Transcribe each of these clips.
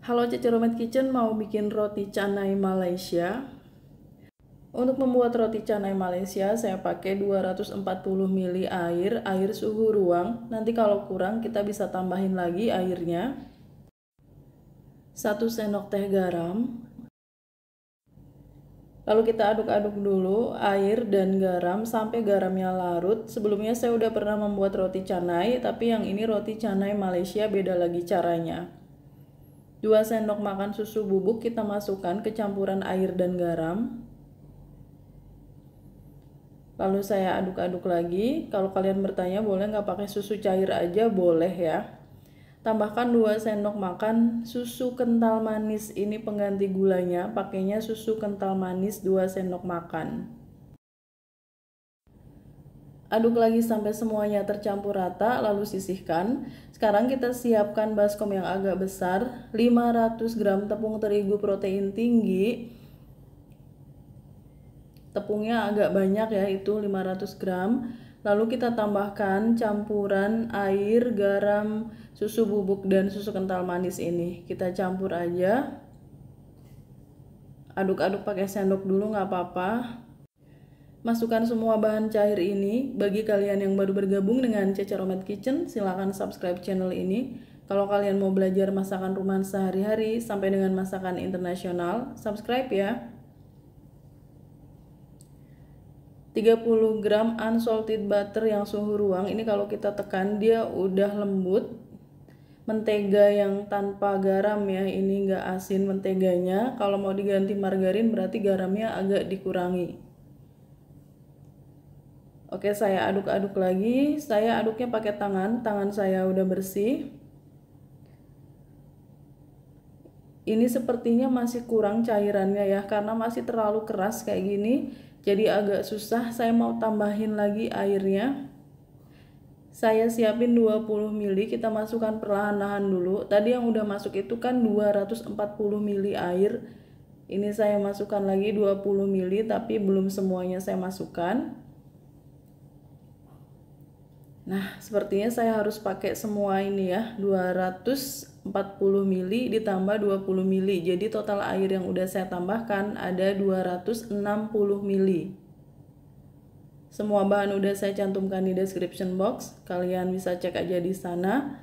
Halo Cici Romet Kitchen mau bikin roti canai Malaysia. Untuk membuat roti canai Malaysia, saya pakai 240 ml air, air suhu ruang. Nanti kalau kurang kita bisa tambahin lagi airnya. 1 sendok teh garam. Lalu kita aduk-aduk dulu air dan garam sampai garamnya larut. Sebelumnya saya udah pernah membuat roti canai, tapi yang ini roti canai Malaysia beda lagi caranya. 2 sendok makan susu bubuk kita masukkan ke campuran air dan garam. Lalu saya aduk-aduk lagi. Kalau kalian bertanya boleh nggak pakai susu cair aja? Boleh ya. Tambahkan 2 sendok makan susu kental manis. Ini pengganti gulanya, pakainya susu kental manis 2 sendok makan. Aduk lagi sampai semuanya tercampur rata, lalu sisihkan. Sekarang kita siapkan baskom yang agak besar, 500 gram tepung terigu protein tinggi. Tepungnya agak banyak ya, itu 500 gram. Lalu kita tambahkan campuran air, garam, susu bubuk, dan susu kental manis ini. Kita campur aja. Aduk-aduk pakai sendok dulu nggak apa-apa. Masukkan semua bahan cair ini. Bagi kalian yang baru bergabung dengan Romet Kitchen, silahkan subscribe channel ini. Kalau kalian mau belajar masakan rumahan sehari-hari sampai dengan masakan internasional, subscribe ya. 30 gram unsalted butter yang suhu ruang ini kalau kita tekan dia udah lembut mentega yang tanpa garam ya ini nggak asin menteganya kalau mau diganti margarin berarti garamnya agak dikurangi Oke, saya aduk-aduk lagi. Saya aduknya pakai tangan. Tangan saya udah bersih. Ini sepertinya masih kurang cairannya ya, karena masih terlalu keras kayak gini. Jadi agak susah, saya mau tambahin lagi airnya. Saya siapin 20 ml, kita masukkan perlahan-lahan dulu. Tadi yang udah masuk itu kan 240 ml air. Ini saya masukkan lagi 20 ml, tapi belum semuanya saya masukkan. Nah, sepertinya saya harus pakai semua ini ya, 240 ml ditambah 20 ml. Jadi total air yang udah saya tambahkan ada 260 ml. Semua bahan udah saya cantumkan di description box, kalian bisa cek aja di sana.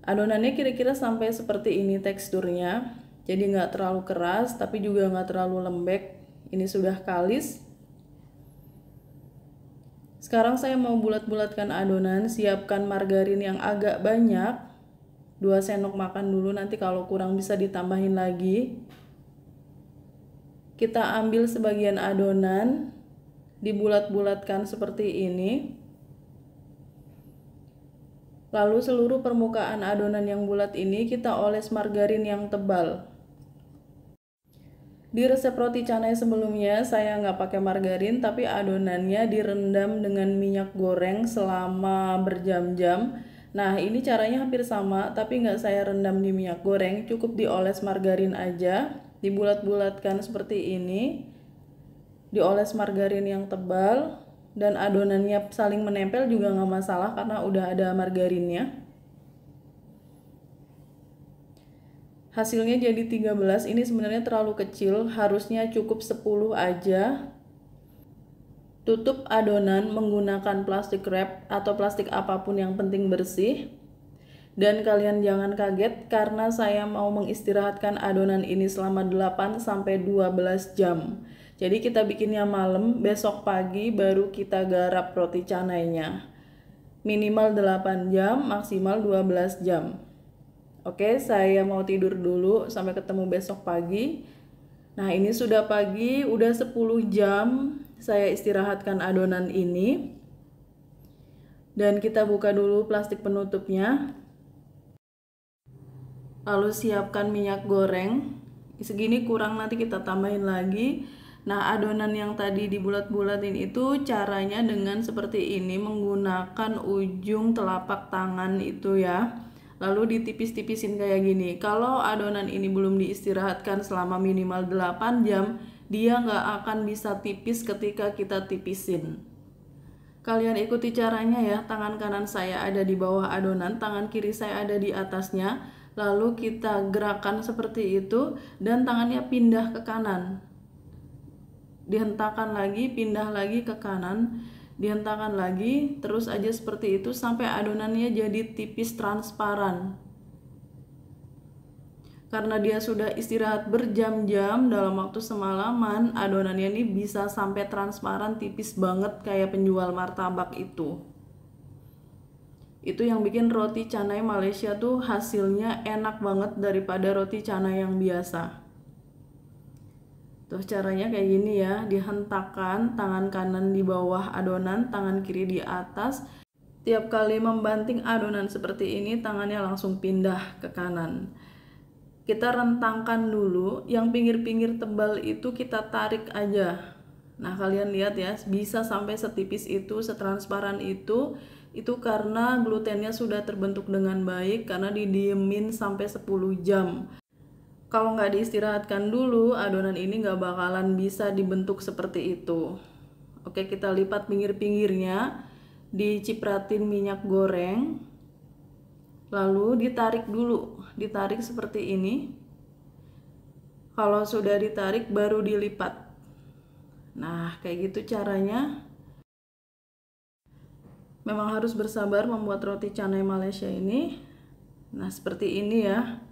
Adonannya kira-kira sampai seperti ini teksturnya, jadi nggak terlalu keras tapi juga nggak terlalu lembek. Ini sudah kalis, sekarang saya mau bulat-bulatkan adonan, siapkan margarin yang agak banyak. 2 sendok makan dulu nanti kalau kurang bisa ditambahin lagi. Kita ambil sebagian adonan, dibulat-bulatkan seperti ini. Lalu seluruh permukaan adonan yang bulat ini kita oles margarin yang tebal. Di resep roti canai sebelumnya saya nggak pakai margarin tapi adonannya direndam dengan minyak goreng selama berjam-jam. Nah ini caranya hampir sama tapi nggak saya rendam di minyak goreng cukup dioles margarin aja. Dibulat-bulatkan seperti ini. Dioles margarin yang tebal dan adonannya saling menempel juga nggak masalah karena udah ada margarinnya. hasilnya jadi 13 ini sebenarnya terlalu kecil harusnya cukup 10 aja tutup adonan menggunakan plastik wrap atau plastik apapun yang penting bersih dan kalian jangan kaget karena saya mau mengistirahatkan adonan ini selama 8 sampai 12 jam. Jadi kita bikinnya malam, besok pagi baru kita garap roti canainya. Minimal 8 jam, maksimal 12 jam. Oke, saya mau tidur dulu sampai ketemu besok pagi. Nah, ini sudah pagi, udah 10 jam saya istirahatkan adonan ini. Dan kita buka dulu plastik penutupnya. Lalu siapkan minyak goreng. Segini kurang nanti kita tambahin lagi. Nah, adonan yang tadi dibulat-bulatin itu caranya dengan seperti ini menggunakan ujung telapak tangan itu ya lalu ditipis-tipisin kayak gini. Kalau adonan ini belum diistirahatkan selama minimal 8 jam, dia nggak akan bisa tipis ketika kita tipisin. Kalian ikuti caranya ya, tangan kanan saya ada di bawah adonan, tangan kiri saya ada di atasnya, lalu kita gerakan seperti itu, dan tangannya pindah ke kanan. Dihentakkan lagi, pindah lagi ke kanan, dihentakkan lagi terus aja seperti itu sampai adonannya jadi tipis transparan karena dia sudah istirahat berjam-jam dalam waktu semalaman adonannya ini bisa sampai transparan tipis banget kayak penjual martabak itu itu yang bikin roti canai Malaysia tuh hasilnya enak banget daripada roti canai yang biasa Terus caranya kayak gini ya, dihentakkan tangan kanan di bawah adonan, tangan kiri di atas. Tiap kali membanting adonan seperti ini, tangannya langsung pindah ke kanan. Kita rentangkan dulu, yang pinggir-pinggir tebal itu kita tarik aja. Nah, kalian lihat ya, bisa sampai setipis itu, setransparan itu. Itu karena glutennya sudah terbentuk dengan baik, karena didiemin sampai 10 jam kalau nggak diistirahatkan dulu, adonan ini nggak bakalan bisa dibentuk seperti itu. Oke, kita lipat pinggir-pinggirnya, dicipratin minyak goreng, lalu ditarik dulu, ditarik seperti ini. Kalau sudah ditarik, baru dilipat. Nah, kayak gitu caranya. Memang harus bersabar membuat roti canai Malaysia ini. Nah, seperti ini ya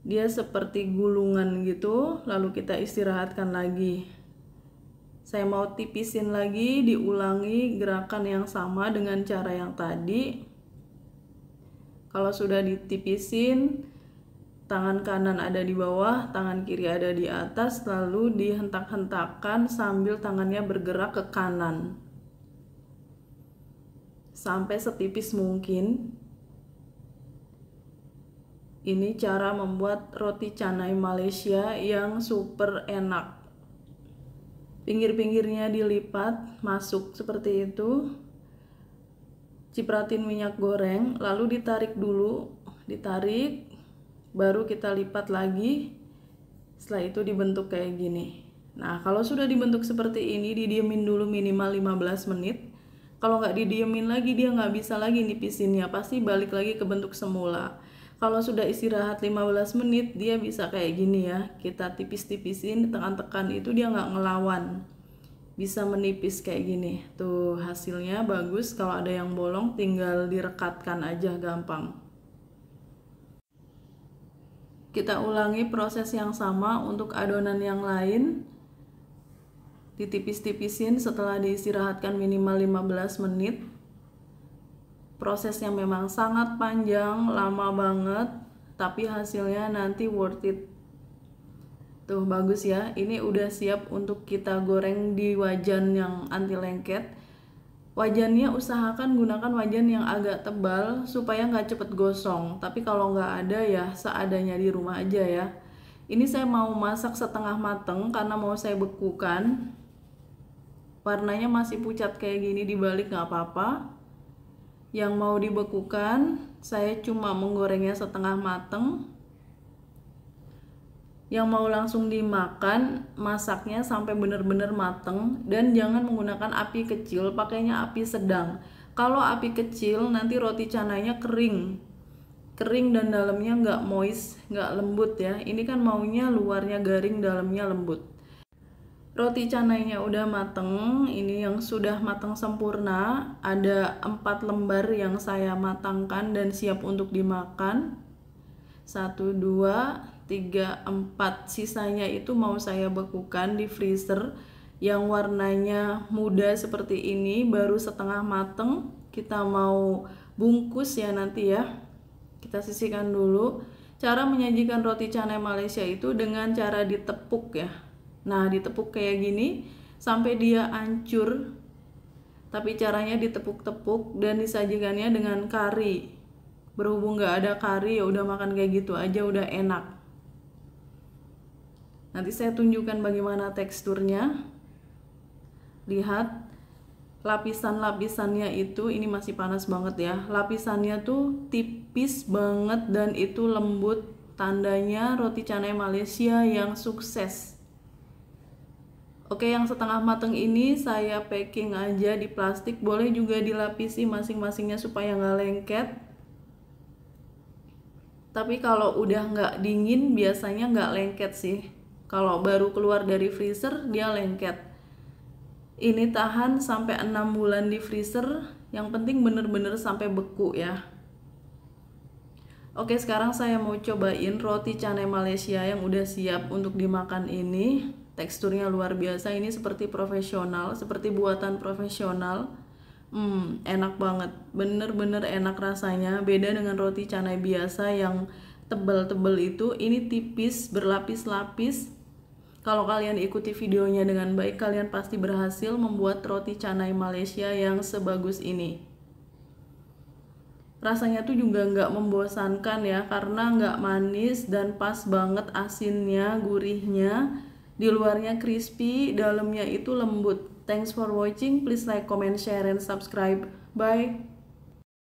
dia seperti gulungan gitu lalu kita istirahatkan lagi saya mau tipisin lagi diulangi gerakan yang sama dengan cara yang tadi kalau sudah ditipisin tangan kanan ada di bawah tangan kiri ada di atas lalu dihentak hentakkan sambil tangannya bergerak ke kanan sampai setipis mungkin ini cara membuat roti canai Malaysia yang super enak. Pinggir-pinggirnya dilipat, masuk seperti itu. Cipratin minyak goreng, lalu ditarik dulu, ditarik, baru kita lipat lagi. Setelah itu dibentuk kayak gini. Nah, kalau sudah dibentuk seperti ini, didiemin dulu minimal 15 menit kalau nggak didiemin lagi dia nggak bisa lagi nipisinnya pasti balik lagi ke bentuk semula kalau sudah istirahat 15 menit dia bisa kayak gini ya kita tipis-tipisin tekan-tekan itu dia nggak ngelawan bisa menipis kayak gini tuh hasilnya bagus kalau ada yang bolong tinggal direkatkan aja gampang kita ulangi proses yang sama untuk adonan yang lain ditipis-tipisin setelah diistirahatkan minimal 15 menit prosesnya memang sangat panjang, lama banget, tapi hasilnya nanti worth it. Tuh bagus ya, ini udah siap untuk kita goreng di wajan yang anti lengket. Wajannya usahakan gunakan wajan yang agak tebal supaya nggak cepet gosong. Tapi kalau nggak ada ya seadanya di rumah aja ya. Ini saya mau masak setengah mateng karena mau saya bekukan. Warnanya masih pucat kayak gini dibalik nggak apa-apa yang mau dibekukan saya cuma menggorengnya setengah mateng yang mau langsung dimakan masaknya sampai benar-benar mateng dan jangan menggunakan api kecil pakainya api sedang kalau api kecil nanti roti cananya kering kering dan dalamnya nggak moist nggak lembut ya ini kan maunya luarnya garing dalamnya lembut roti canainya udah mateng ini yang sudah mateng sempurna ada empat lembar yang saya matangkan dan siap untuk dimakan Satu dua tiga empat, sisanya itu mau saya bekukan di freezer yang warnanya muda seperti ini baru setengah mateng kita mau bungkus ya nanti ya kita sisihkan dulu cara menyajikan roti canai Malaysia itu dengan cara ditepuk ya Nah, ditepuk kayak gini sampai dia hancur. Tapi caranya ditepuk-tepuk dan disajikannya dengan kari. Berhubung gak ada kari, ya udah makan kayak gitu aja udah enak. Nanti saya tunjukkan bagaimana teksturnya. Lihat lapisan-lapisannya itu ini masih panas banget ya. Lapisannya tuh tipis banget dan itu lembut. Tandanya roti canai Malaysia yang sukses. Oke, yang setengah mateng ini saya packing aja di plastik. Boleh juga dilapisi masing-masingnya supaya nggak lengket. Tapi kalau udah nggak dingin, biasanya nggak lengket sih. Kalau baru keluar dari freezer, dia lengket. Ini tahan sampai 6 bulan di freezer. Yang penting bener-bener sampai beku ya. Oke, sekarang saya mau cobain roti canai Malaysia yang udah siap untuk dimakan ini teksturnya luar biasa ini seperti profesional seperti buatan profesional hmm, enak banget bener-bener enak rasanya beda dengan roti canai biasa yang tebel-tebel itu ini tipis berlapis-lapis kalau kalian ikuti videonya dengan baik kalian pasti berhasil membuat roti canai Malaysia yang sebagus ini rasanya tuh juga nggak membosankan ya karena nggak manis dan pas banget asinnya gurihnya di luarnya crispy, dalamnya itu lembut. Thanks for watching. Please like, comment, share, and subscribe. Bye.